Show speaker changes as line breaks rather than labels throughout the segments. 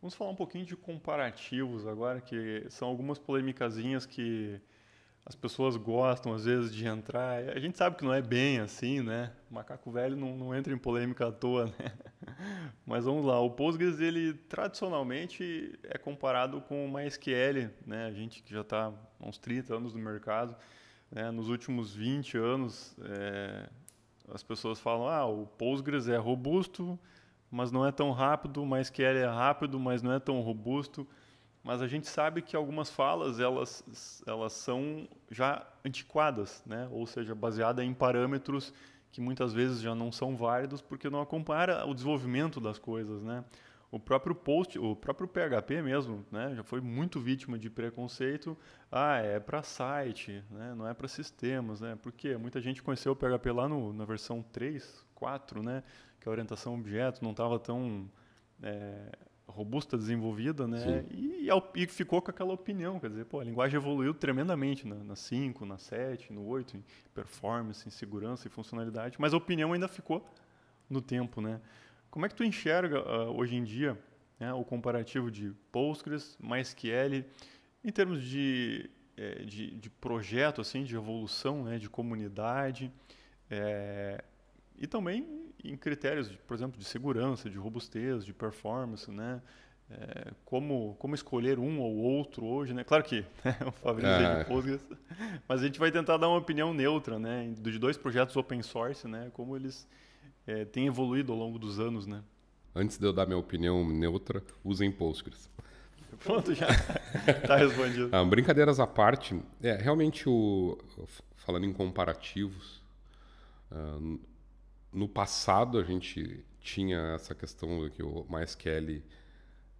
Vamos falar um pouquinho de comparativos agora, que são algumas polêmicazinhas que as pessoas gostam às vezes de entrar. A gente sabe que não é bem assim, né? O macaco velho não, não entra em polêmica à toa, né? Mas vamos lá, o Postgres ele tradicionalmente é comparado com o MySQL, né? A gente que já está uns 30 anos no mercado, né? nos últimos 20 anos é... as pessoas falam, ah, o Postgres é robusto, mas não é tão rápido, mas que ele é rápido, mas não é tão robusto. Mas a gente sabe que algumas falas elas, elas são já antiquadas, né? ou seja, baseada em parâmetros que muitas vezes já não são válidos porque não acompanha o desenvolvimento das coisas. Né? o próprio post, o próprio PHP mesmo, né, já foi muito vítima de preconceito. Ah, é para site, né, não é para sistemas, né? Porque muita gente conheceu o PHP lá no, na versão 3, 4, né, que a orientação objeto não estava tão é, robusta, desenvolvida, né? E, e, ficou com aquela opinião, quer dizer, pô, a linguagem evoluiu tremendamente na, na 5, na 7, no 8, em performance, em segurança e funcionalidade, mas a opinião ainda ficou no tempo, né? Como é que tu enxerga uh, hoje em dia né, o comparativo de Postgres, MySQL, em termos de, eh, de, de projeto, assim, de evolução, né, de comunidade, é, e também em critérios, por exemplo, de segurança, de robustez, de performance, né? É, como, como escolher um ou outro hoje, né? Claro que né? o Fabrício ah. é de Postgres, mas a gente vai tentar dar uma opinião neutra, né? De dois projetos open source, né? Como eles é, tem evoluído ao longo dos anos, né?
Antes de eu dar minha opinião neutra, usem Postgres.
Pronto, já está respondido. ah,
brincadeiras à parte, é, realmente, o, falando em comparativos, uh, no passado a gente tinha essa questão de que o MySQL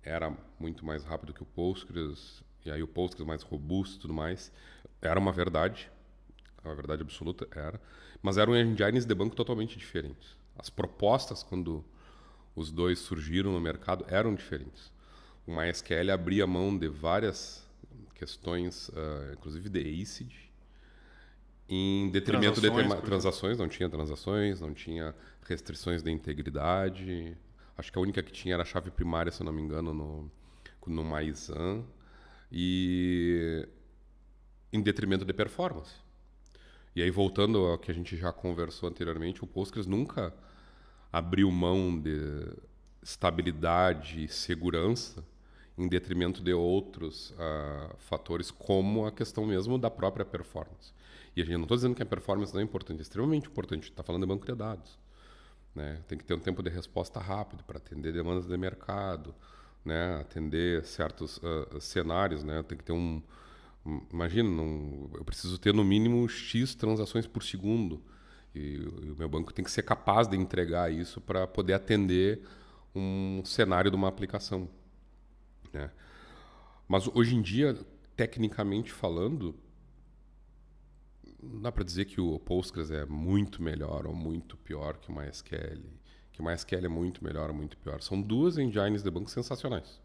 era muito mais rápido que o Postgres, e aí o Postgres mais robusto e tudo mais. Era uma verdade, era uma verdade absoluta, era. Mas eram engines de banco totalmente diferentes as propostas quando os dois surgiram no mercado eram diferentes. O MySQL abria mão de várias questões, uh, inclusive de ACID, em detrimento de transações, não tinha transações, não tinha restrições de integridade. Acho que a única que tinha era a chave primária, se não me engano, no, no MySAN. E em detrimento de performance. E aí, voltando ao que a gente já conversou anteriormente, o Postgres nunca abriu mão de estabilidade e segurança em detrimento de outros uh, fatores, como a questão mesmo da própria performance. E a gente não está dizendo que a performance não é importante, é extremamente importante. Está falando de banco de dados. Né? Tem que ter um tempo de resposta rápido para atender demandas de mercado, né? atender certos uh, cenários, né? tem que ter um, imagina, não, eu preciso ter no mínimo X transações por segundo. E, o meu banco tem que ser capaz de entregar isso para poder atender um cenário de uma aplicação. Né? Mas hoje em dia, tecnicamente falando, não dá para dizer que o Postgres é muito melhor ou muito pior que o MySQL. Que o MySQL é muito melhor ou muito pior. São duas engines de banco sensacionais.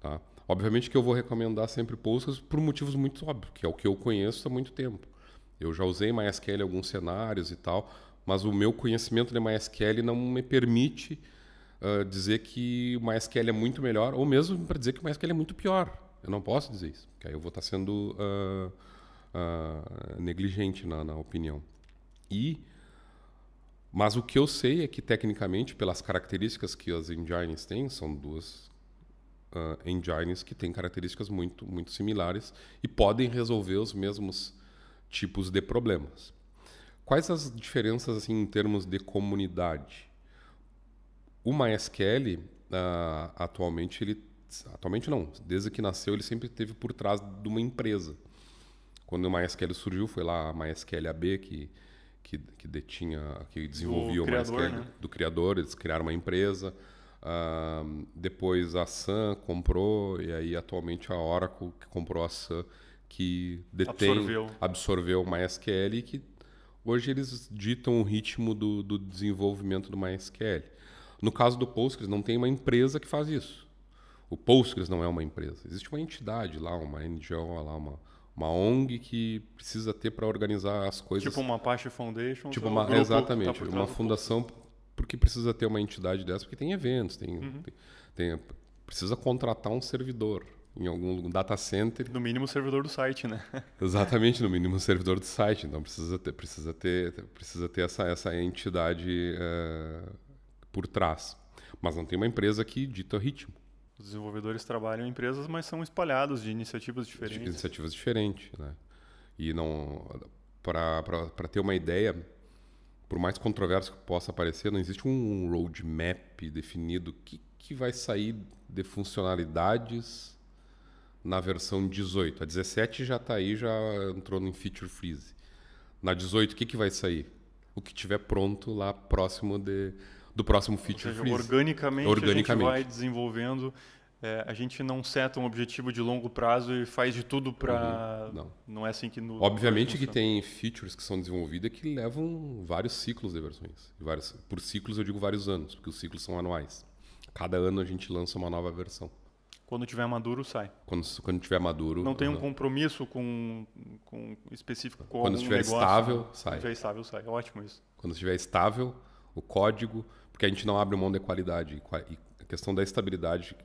Tá? Obviamente que eu vou recomendar sempre Postgres por motivos muito óbvios, que é o que eu conheço há muito tempo. Eu já usei MySQL em alguns cenários e tal, mas o meu conhecimento de MySQL não me permite uh, dizer que MySQL é muito melhor, ou mesmo para dizer que MySQL é muito pior. Eu não posso dizer isso, porque aí eu vou estar tá sendo uh, uh, negligente na, na opinião. E mas o que eu sei é que, tecnicamente, pelas características que as engines têm, são duas uh, engines que têm características muito, muito similares e podem resolver os mesmos tipos de problemas. Quais as diferenças assim, em termos de comunidade? O MySQL, uh, atualmente, ele atualmente não, desde que nasceu ele sempre teve por trás de uma empresa. Quando o MySQL surgiu, foi lá a MySQL AB que, que, que detinha, que desenvolvia o criador, MySQL né? do criador, eles criaram uma empresa. Uh, depois a Sun comprou, e aí atualmente a Oracle que comprou a Sun, que detém, absorveu, absorveu o MySQL e que hoje eles ditam o ritmo do, do desenvolvimento do MySQL. No caso do Postgres, não tem uma empresa que faz isso. O Postgres não é uma empresa. Existe uma entidade lá, uma NGO lá, uma, uma ONG que precisa ter para organizar as coisas. Tipo uma Apache Foundation. Tipo uma, tá exatamente, tá uma fundação porque precisa ter uma entidade dessa, porque tem eventos, tem, uhum. tem, tem, precisa contratar um servidor em algum data center. No mínimo servidor do site, né? Exatamente, no mínimo servidor do site. Então precisa ter, precisa ter, precisa ter essa, essa entidade eh, por trás. Mas não tem uma empresa que dita ritmo.
Os desenvolvedores trabalham em empresas, mas são espalhados de iniciativas diferentes. De
iniciativas diferentes, né? E não para ter uma ideia, por mais controverso que possa parecer, não existe um roadmap definido que, que vai sair de funcionalidades na versão 18. A 17 já está aí, já entrou no feature freeze. Na 18, o que, que vai sair? O que tiver pronto lá próximo de, do próximo feature Ou seja, freeze. Organicamente, organicamente, a gente vai
desenvolvendo é, a gente não seta um objetivo de longo prazo e faz de tudo para. Uhum. Não. Não é assim que no. Obviamente que tem
features que são desenvolvidas que levam vários ciclos de versões. Vários, por ciclos eu digo vários anos, porque os ciclos são anuais. Cada ano a gente lança uma nova
versão. Quando tiver maduro, sai.
Quando, quando tiver maduro. Não tem um não.
compromisso com, com específico com Quando estiver negócio, estável, né? sai. Quando estiver estável, sai. Ótimo isso.
Quando estiver estável, o código, porque a gente não abre mão da qualidade. E a questão da estabilidade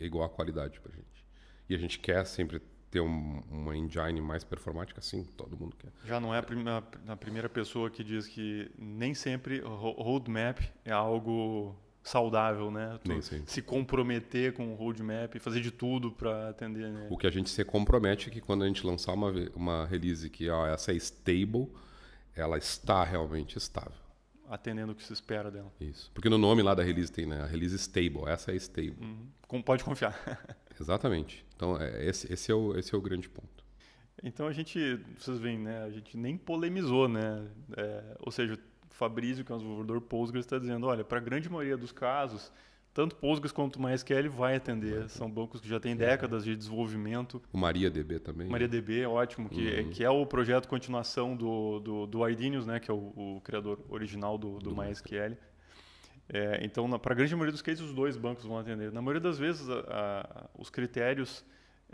é igual a qualidade para gente. E a gente quer sempre ter um, uma engine mais performática, sim, todo mundo quer.
Já não é a, a primeira pessoa que diz que nem sempre roadmap é algo saudável, né? se comprometer com o roadmap, fazer de tudo para atender. Né? O
que a gente se compromete é que quando a gente lançar uma, uma release que ó, essa é stable, ela está realmente estável
atendendo o que se espera dela. Isso.
Porque no nome lá da release tem, né? A release stable. Essa é stable. Uhum.
Como pode confiar.
Exatamente. Então, é, esse, esse, é o, esse é o grande ponto.
Então, a gente, vocês veem, né? A gente nem polemizou, né? É, ou seja, o Fabrício, que é um desenvolvedor Postgres, está dizendo, olha, para a grande maioria dos casos, tanto Postgres quanto MySQL vai atender. São bancos que já têm é. décadas de desenvolvimento.
O MariaDB também. MariaDB é ótimo, que, é, uhum. é, que
é o projeto continuação do, do, do Ardinius, né, que é o, o criador original do, do, do MySQL. É, então, para a grande maioria dos casos, os dois bancos vão atender. Na maioria das vezes, a, a, os critérios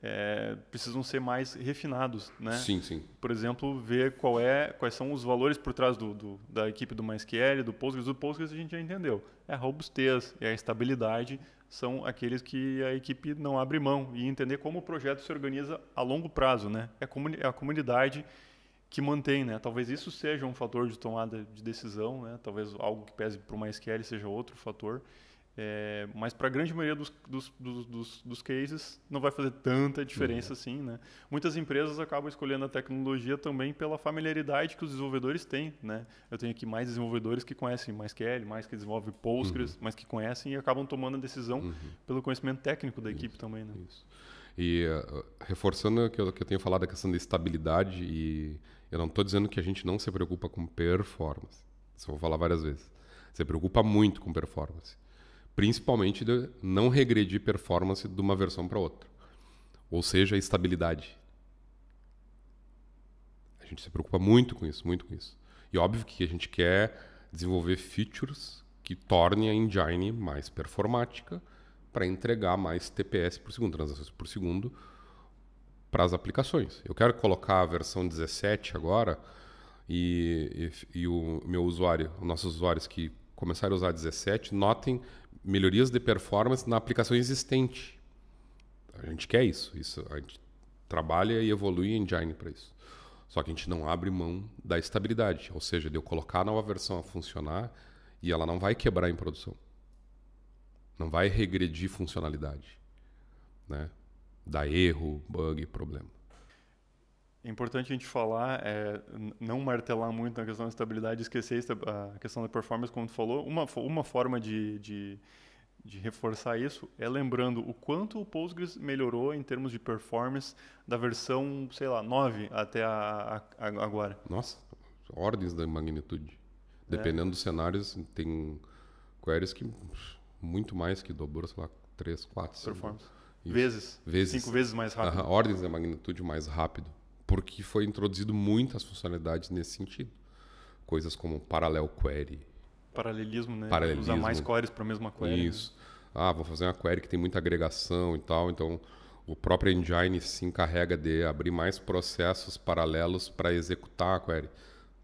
é, precisam ser mais refinados, né? Sim, sim. Por exemplo, ver qual é, quais são os valores por trás do, do da equipe do MySQL, do Postgres, do Postgres a gente já entendeu. É a robustez e é a estabilidade são aqueles que a equipe não abre mão e entender como o projeto se organiza a longo prazo, né? É a, comuni é a comunidade que mantém, né? Talvez isso seja um fator de tomada de decisão, né? Talvez algo que pese para o MySQL seja outro fator. É, mas para a grande maioria dos, dos, dos, dos, dos cases não vai fazer tanta diferença uhum. assim. Né? Muitas empresas acabam escolhendo a tecnologia também pela familiaridade que os desenvolvedores têm. Né? Eu tenho aqui mais desenvolvedores que conhecem MySQL, mais que desenvolvem Postgres, uhum. mas que conhecem e acabam tomando a decisão uhum. pelo conhecimento técnico da isso, equipe também. Né? Isso.
E uh, reforçando o que, que, eu tenho falado, a questão da estabilidade, e eu não estou dizendo que a gente não se preocupa com performance, isso eu vou falar várias vezes. Se preocupa muito com performance principalmente de não regredir performance de uma versão para outra. Ou seja, estabilidade. A gente se preocupa muito com isso, muito com isso. E óbvio que a gente quer desenvolver features que tornem a engine mais performática para entregar mais TPS por segundo, transações por segundo, para as aplicações. Eu quero colocar a versão 17 agora e, e, e o meu usuário, nossos usuários que começaram a usar 17, notem melhorias de performance na aplicação existente. A gente quer isso, isso a gente trabalha e evolui em engine para isso. Só que a gente não abre mão da estabilidade, ou seja, de eu colocar a nova versão a funcionar e ela não vai quebrar em produção. Não vai regredir funcionalidade, né? Dá erro, bug, problema.
É importante a gente falar, é, não martelar muito na questão da estabilidade, esquecer a questão da performance, como tu falou. Uma, uma forma de, de, de reforçar isso é lembrando o quanto o Postgres melhorou em termos de performance da versão, sei lá, 9 até a, a, agora.
Nossa, ordens da magnitude. É. Dependendo é. dos cenários, tem queries que muito mais que dobrou, sei lá, 3, 4, 5. Performance. Vezes. vezes. Cinco vezes mais rápido. Uh -huh. Ordens da magnitude mais rápido porque foi introduzido muitas funcionalidades nesse sentido. Coisas como paralelo query.
Paralelismo, né? Paralelismo. Usar mais queries para a mesma query. Né? Isso.
Né? Ah, vou fazer uma query que tem muita agregação e tal, então o próprio engine se encarrega de abrir mais processos paralelos para executar a query,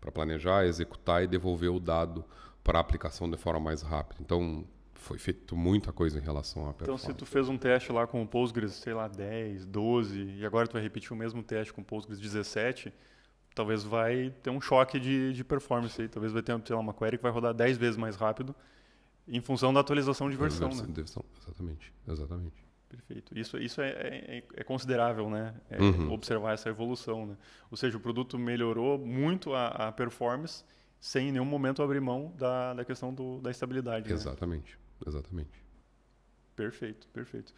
para planejar, executar e devolver o dado para a aplicação de forma mais rápida. Então, foi feito muita coisa em relação à performance. Então, se
tu fez um teste lá com o Postgres, sei lá, 10, 12, e agora tu vai repetir o mesmo teste com o Postgres 17, talvez vai ter um choque de, de performance aí. Talvez vai ter sei lá, uma query que vai rodar 10 vezes mais rápido em função da atualização de versão. Né?
versão exatamente, exatamente.
Perfeito. Isso, isso é, é, é considerável, né? É uhum. Observar essa evolução, né? Ou seja, o produto melhorou muito a, a performance sem em nenhum momento abrir mão da, da questão do, da estabilidade. Né?
Exatamente. Exatamente.
Perfeito, perfeito.